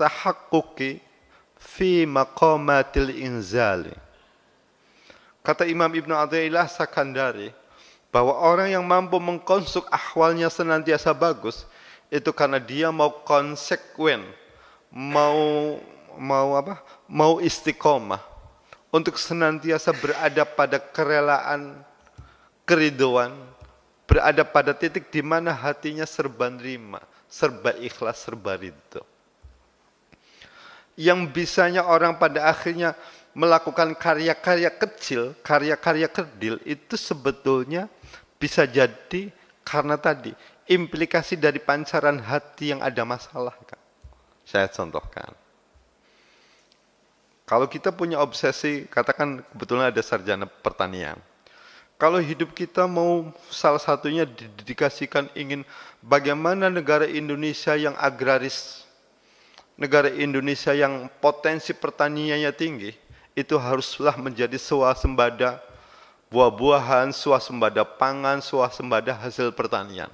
tahakkuki fi maqamatil inzali. Kata Imam Ibn Adailah Sakandari, bahwa orang yang mampu mengkonsuk ahwalnya senantiasa bagus, itu karena dia mau konsekuen, mau mau apa? Mau istiqomah untuk senantiasa berada pada kerelaan, keriduan, berada pada titik di mana hatinya serba nerima, serba ikhlas, serba ridho yang bisanya orang pada akhirnya melakukan karya-karya kecil, karya-karya kerdil itu sebetulnya bisa jadi karena tadi implikasi dari pancaran hati yang ada masalah. Kan? Saya contohkan. Kalau kita punya obsesi, katakan kebetulan ada sarjana pertanian. Kalau hidup kita mau salah satunya didedikasikan ingin bagaimana negara Indonesia yang agraris negara Indonesia yang potensi pertaniannya tinggi itu haruslah menjadi swasembada buah-buahan, swasembada pangan, swasembada hasil pertanian.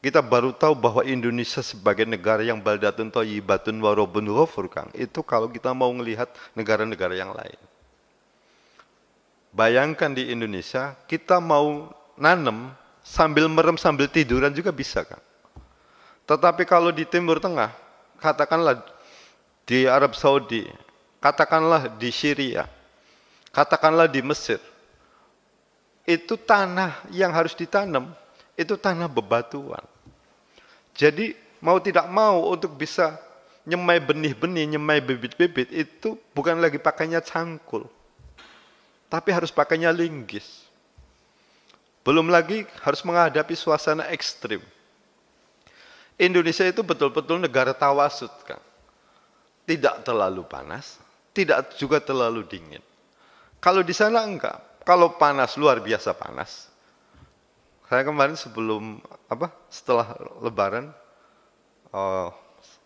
Kita baru tahu bahwa Indonesia sebagai negara yang baldatun thayyibatun wa ghafur Kang. Itu kalau kita mau melihat negara-negara yang lain. Bayangkan di Indonesia kita mau nanem sambil merem sambil tiduran juga bisa kan. Tetapi kalau di Timur Tengah, katakanlah di Arab Saudi, katakanlah di Syria, katakanlah di Mesir, itu tanah yang harus ditanam, itu tanah bebatuan. Jadi mau tidak mau untuk bisa nyemai benih-benih, nyemai bibit-bibit itu bukan lagi pakainya cangkul. Tapi harus pakainya linggis. Belum lagi harus menghadapi suasana ekstrim. Indonesia itu betul-betul negara tawasut, Kang. Tidak terlalu panas, tidak juga terlalu dingin. Kalau di sana enggak. Kalau panas luar biasa panas. Saya kemarin sebelum apa? Setelah lebaran oh,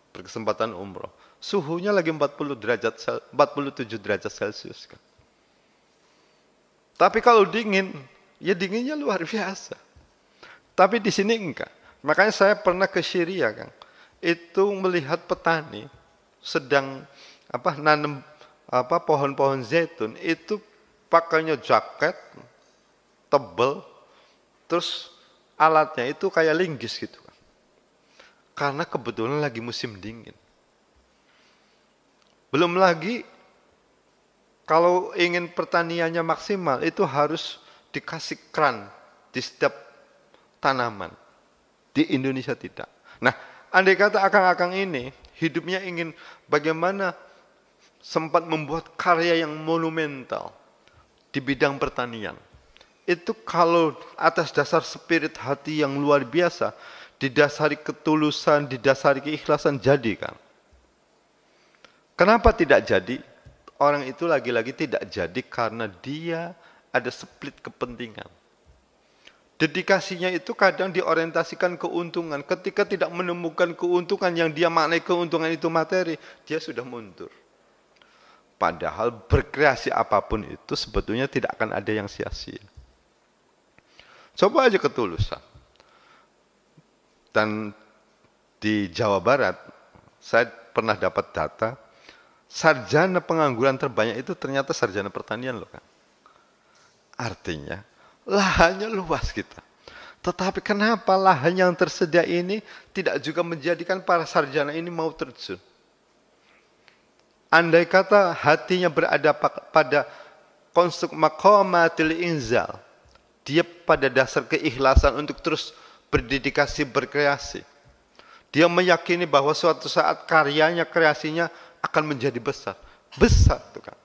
berkesempatan umroh. Suhunya lagi 40 derajat 47 derajat Celcius kan. Tapi kalau dingin, ya dinginnya luar biasa. Tapi di sini enggak. Makanya saya pernah ke Syria, kan. Itu melihat petani sedang apa nanam apa pohon-pohon zaitun itu pakainya jaket tebel terus alatnya itu kayak linggis gitu kan. Karena kebetulan lagi musim dingin. Belum lagi kalau ingin pertaniannya maksimal itu harus dikasih kran di setiap tanaman. Di Indonesia tidak. Nah, andai kata akang-akang ini hidupnya ingin bagaimana sempat membuat karya yang monumental di bidang pertanian. Itu kalau atas dasar spirit hati yang luar biasa, didasari ketulusan, didasari keikhlasan jadi kan. Kenapa tidak jadi? Orang itu lagi-lagi tidak jadi karena dia ada split kepentingan Dedikasinya itu kadang diorientasikan keuntungan. Ketika tidak menemukan keuntungan yang dia maknai keuntungan itu materi, dia sudah mundur. Padahal berkreasi apapun itu sebetulnya tidak akan ada yang sia-sia. Coba aja ketulusan. Dan di Jawa Barat, saya pernah dapat data, sarjana pengangguran terbanyak itu ternyata sarjana pertanian loh kan. Artinya, lahannya luas kita. Tetapi kenapa lahan yang tersedia ini tidak juga menjadikan para sarjana ini mau terjun? Andai kata hatinya berada pada konstruk makomatil inzal, dia pada dasar keikhlasan untuk terus berdedikasi berkreasi. Dia meyakini bahwa suatu saat karyanya, kreasinya akan menjadi besar. Besar tuh kan.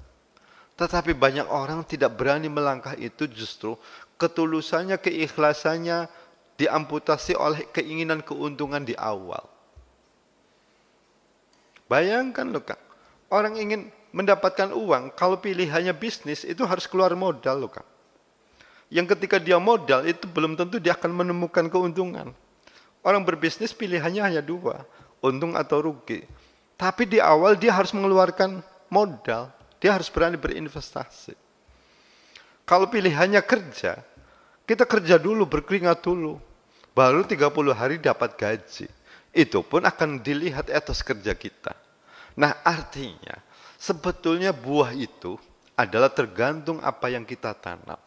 Tetapi banyak orang tidak berani melangkah itu justru ketulusannya, keikhlasannya diamputasi oleh keinginan keuntungan di awal. Bayangkan loh kak, orang ingin mendapatkan uang, kalau pilihannya bisnis itu harus keluar modal loh kak. Yang ketika dia modal itu belum tentu dia akan menemukan keuntungan. Orang berbisnis pilihannya hanya dua, untung atau rugi. Tapi di awal dia harus mengeluarkan modal, dia harus berani berinvestasi. Kalau pilihannya kerja, kita kerja dulu, berkeringat dulu. Baru 30 hari dapat gaji. Itu pun akan dilihat etos kerja kita. Nah artinya, sebetulnya buah itu adalah tergantung apa yang kita tanam.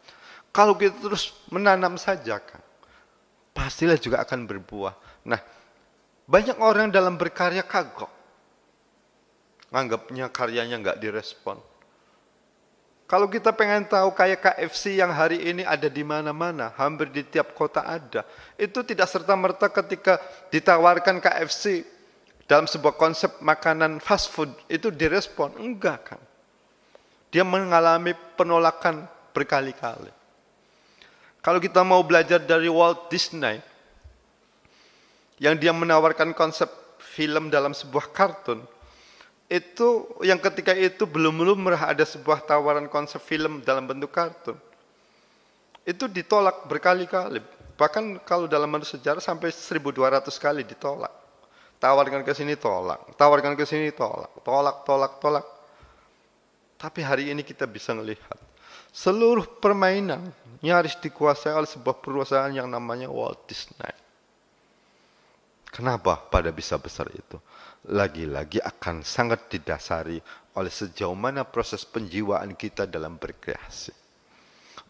Kalau kita terus menanam saja, kan pastilah juga akan berbuah. Nah, banyak orang dalam berkarya kagok. Anggapnya karyanya nggak direspon. Kalau kita pengen tahu kayak KFC yang hari ini ada di mana-mana, hampir di tiap kota ada. Itu tidak serta-merta ketika ditawarkan KFC dalam sebuah konsep makanan fast food, itu direspon. Enggak kan. Dia mengalami penolakan berkali-kali. Kalau kita mau belajar dari Walt Disney, yang dia menawarkan konsep film dalam sebuah kartun, itu yang ketika itu belum lumrah ada sebuah tawaran konsep film dalam bentuk kartun. Itu ditolak berkali-kali. Bahkan kalau dalam bentuk sejarah sampai 1200 kali ditolak. Tawarkan ke sini tolak, tawarkan ke sini tolak, tolak, tolak, tolak. Tapi hari ini kita bisa melihat seluruh permainan nyaris dikuasai oleh sebuah perusahaan yang namanya Walt Disney. Kenapa pada bisa besar itu? Lagi-lagi akan sangat didasari oleh sejauh mana proses penjiwaan kita dalam berkreasi.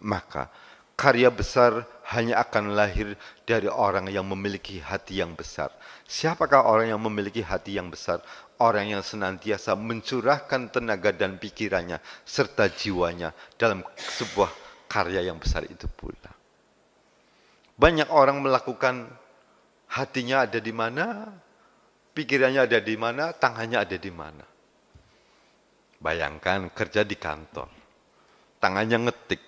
Maka karya besar hanya akan lahir dari orang yang memiliki hati yang besar. Siapakah orang yang memiliki hati yang besar? Orang yang senantiasa mencurahkan tenaga dan pikirannya serta jiwanya dalam sebuah karya yang besar itu pula. Banyak orang melakukan hatinya ada di mana, pikirannya ada di mana, tangannya ada di mana. Bayangkan kerja di kantor, tangannya ngetik,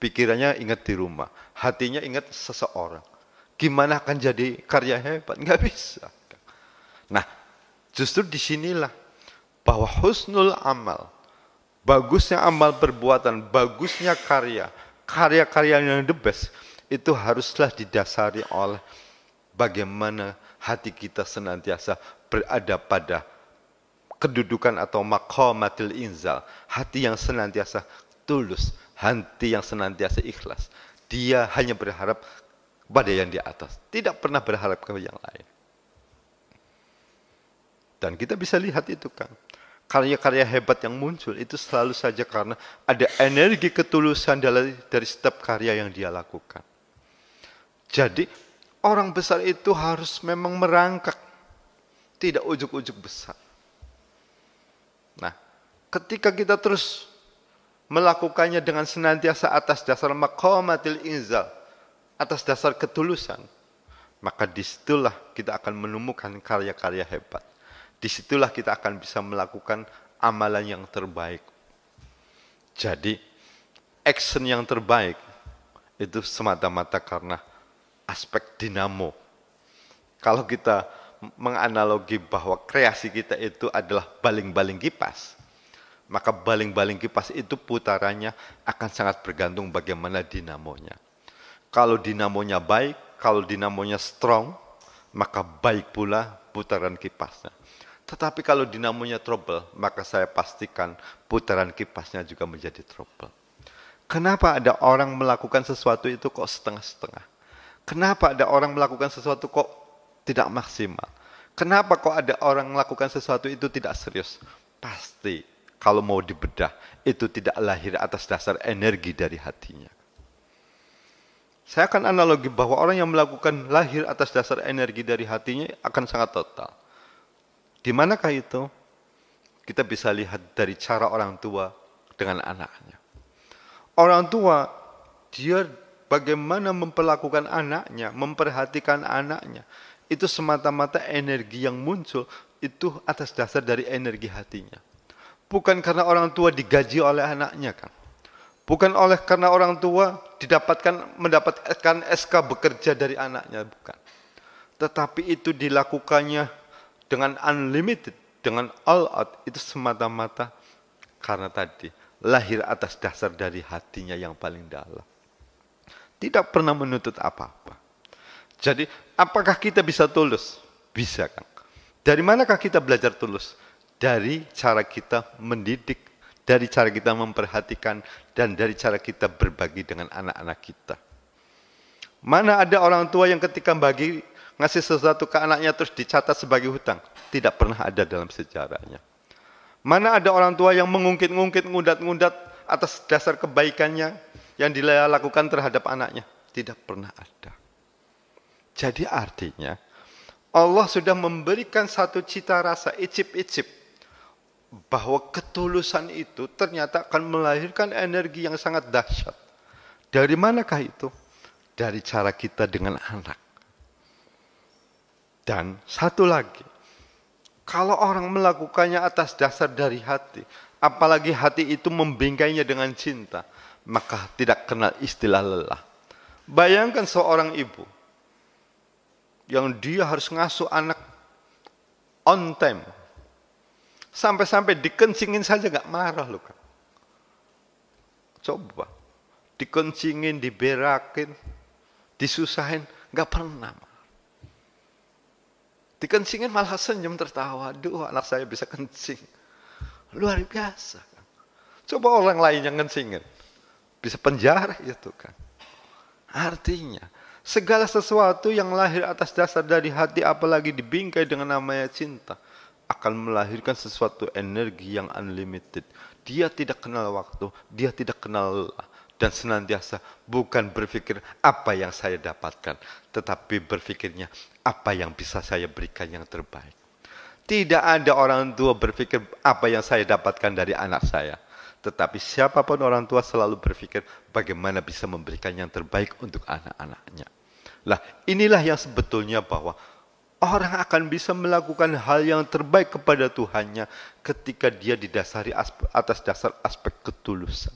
pikirannya ingat di rumah, hatinya ingat seseorang. Gimana akan jadi karya hebat? Nggak bisa. Nah, justru disinilah bahwa husnul amal, bagusnya amal perbuatan, bagusnya karya, karya-karya yang the best, itu haruslah didasari oleh bagaimana hati kita senantiasa berada pada kedudukan atau maqamatil inzal, hati yang senantiasa tulus, hati yang senantiasa ikhlas. Dia hanya berharap pada yang di atas, tidak pernah berharap kepada yang lain. Dan kita bisa lihat itu kan. Karya-karya hebat yang muncul itu selalu saja karena ada energi ketulusan dari setiap karya yang dia lakukan. Jadi Orang besar itu harus memang merangkak, tidak ujuk-ujuk besar. Nah, ketika kita terus melakukannya dengan senantiasa atas dasar makomatil inzal, atas dasar ketulusan, maka disitulah kita akan menemukan karya-karya hebat. Disitulah kita akan bisa melakukan amalan yang terbaik. Jadi, action yang terbaik itu semata-mata karena aspek dinamo. Kalau kita menganalogi bahwa kreasi kita itu adalah baling-baling kipas, maka baling-baling kipas itu putarannya akan sangat bergantung bagaimana dinamonya. Kalau dinamonya baik, kalau dinamonya strong, maka baik pula putaran kipasnya. Tetapi kalau dinamonya trouble, maka saya pastikan putaran kipasnya juga menjadi trouble. Kenapa ada orang melakukan sesuatu itu kok setengah-setengah? Kenapa ada orang melakukan sesuatu kok tidak maksimal? Kenapa kok ada orang melakukan sesuatu itu tidak serius? Pasti kalau mau dibedah itu tidak lahir atas dasar energi dari hatinya. Saya akan analogi bahwa orang yang melakukan lahir atas dasar energi dari hatinya akan sangat total. Di manakah itu? Kita bisa lihat dari cara orang tua dengan anaknya. Orang tua dia bagaimana memperlakukan anaknya, memperhatikan anaknya. Itu semata-mata energi yang muncul itu atas dasar dari energi hatinya. Bukan karena orang tua digaji oleh anaknya kan. Bukan oleh karena orang tua didapatkan mendapatkan SK bekerja dari anaknya bukan. Tetapi itu dilakukannya dengan unlimited, dengan all out itu semata-mata karena tadi lahir atas dasar dari hatinya yang paling dalam. Tidak pernah menuntut apa-apa. Jadi, apakah kita bisa tulus? Bisa, kan? Dari manakah kita belajar tulus? Dari cara kita mendidik, dari cara kita memperhatikan, dan dari cara kita berbagi dengan anak-anak kita. Mana ada orang tua yang ketika bagi ngasih sesuatu ke anaknya terus dicatat sebagai hutang? Tidak pernah ada dalam sejarahnya. Mana ada orang tua yang mengungkit-ungkit, ngundat-ngundat atas dasar kebaikannya, yang dilakukan terhadap anaknya. Tidak pernah ada. Jadi artinya Allah sudah memberikan satu cita rasa icip-icip bahwa ketulusan itu ternyata akan melahirkan energi yang sangat dahsyat. Dari manakah itu? Dari cara kita dengan anak. Dan satu lagi, kalau orang melakukannya atas dasar dari hati, apalagi hati itu membingkainya dengan cinta, maka tidak kenal istilah lelah. Bayangkan seorang ibu yang dia harus ngasuh anak on time. Sampai-sampai dikencingin saja nggak marah loh kan. Coba dikencingin, diberakin, disusahin, nggak pernah. Dikencingin malah senyum tertawa. Duh anak saya bisa kencing. Luar biasa. Coba orang lain yang kencingin bisa penjara ya tuhan Artinya, segala sesuatu yang lahir atas dasar dari hati apalagi dibingkai dengan namanya cinta akan melahirkan sesuatu energi yang unlimited. Dia tidak kenal waktu, dia tidak kenal lelah dan senantiasa bukan berpikir apa yang saya dapatkan, tetapi berpikirnya apa yang bisa saya berikan yang terbaik. Tidak ada orang tua berpikir apa yang saya dapatkan dari anak saya tetapi siapapun orang tua selalu berpikir bagaimana bisa memberikan yang terbaik untuk anak-anaknya. Lah, inilah yang sebetulnya bahwa orang akan bisa melakukan hal yang terbaik kepada Tuhannya ketika dia didasari atas dasar aspek ketulusan.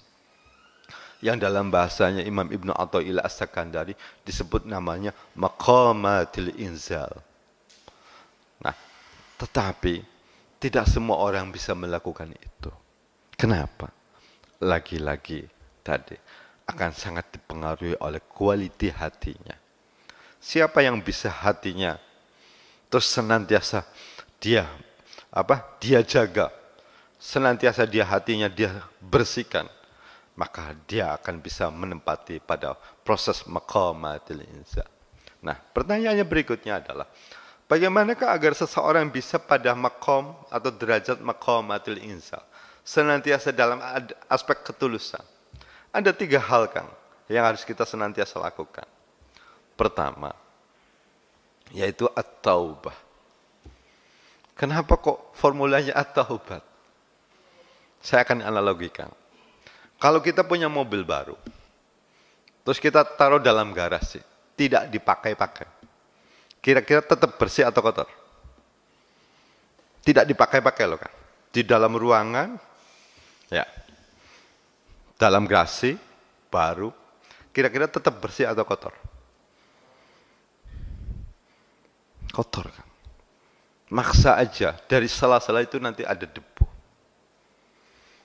Yang dalam bahasanya Imam Ibn Atta'ila As-Sakandari disebut namanya maqamatil inzal. Nah, tetapi tidak semua orang bisa melakukan itu. Kenapa? Lagi-lagi tadi akan sangat dipengaruhi oleh kualiti hatinya. Siapa yang bisa hatinya terus senantiasa dia apa? Dia jaga. Senantiasa dia hatinya dia bersihkan. Maka dia akan bisa menempati pada proses maqamatil insa. Nah, pertanyaannya berikutnya adalah bagaimanakah agar seseorang bisa pada makom atau derajat maqamatil insa? senantiasa dalam aspek ketulusan. Ada tiga hal, Kang, yang harus kita senantiasa lakukan. Pertama, yaitu at-taubah. Kenapa kok formulanya at-taubat? Saya akan analogikan. Kalau kita punya mobil baru, terus kita taruh dalam garasi, tidak dipakai-pakai. Kira-kira tetap bersih atau kotor? Tidak dipakai-pakai loh kan. Di dalam ruangan, Ya. Dalam grasi baru kira-kira tetap bersih atau kotor? Kotor kan. Maksa aja dari sela-sela itu nanti ada debu.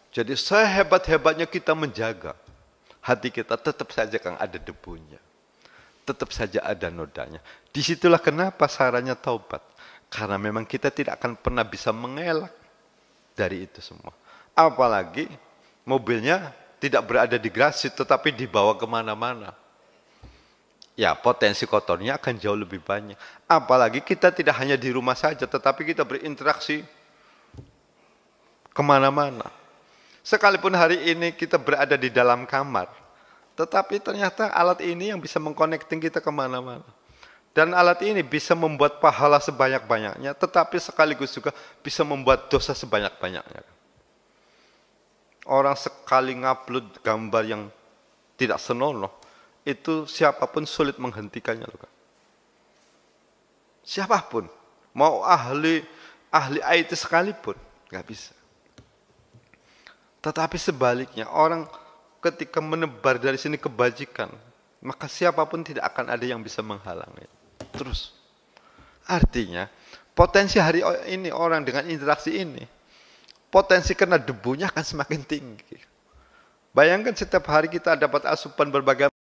Jadi sehebat-hebatnya kita menjaga hati kita tetap saja kan ada debunya. Tetap saja ada nodanya. Disitulah kenapa sarannya taubat. Karena memang kita tidak akan pernah bisa mengelak dari itu semua. Apalagi mobilnya tidak berada di grasi tetapi dibawa kemana-mana. Ya potensi kotornya akan jauh lebih banyak. Apalagi kita tidak hanya di rumah saja tetapi kita berinteraksi kemana-mana. Sekalipun hari ini kita berada di dalam kamar, tetapi ternyata alat ini yang bisa mengkonekting kita kemana-mana. Dan alat ini bisa membuat pahala sebanyak-banyaknya, tetapi sekaligus juga bisa membuat dosa sebanyak-banyaknya orang sekali ngupload gambar yang tidak senonoh, itu siapapun sulit menghentikannya. Loh. Siapapun, mau ahli ahli IT sekalipun, nggak bisa. Tetapi sebaliknya, orang ketika menebar dari sini kebajikan, maka siapapun tidak akan ada yang bisa menghalangi. Terus, artinya potensi hari ini orang dengan interaksi ini potensi kena debunya akan semakin tinggi. Bayangkan setiap hari kita dapat asupan berbagai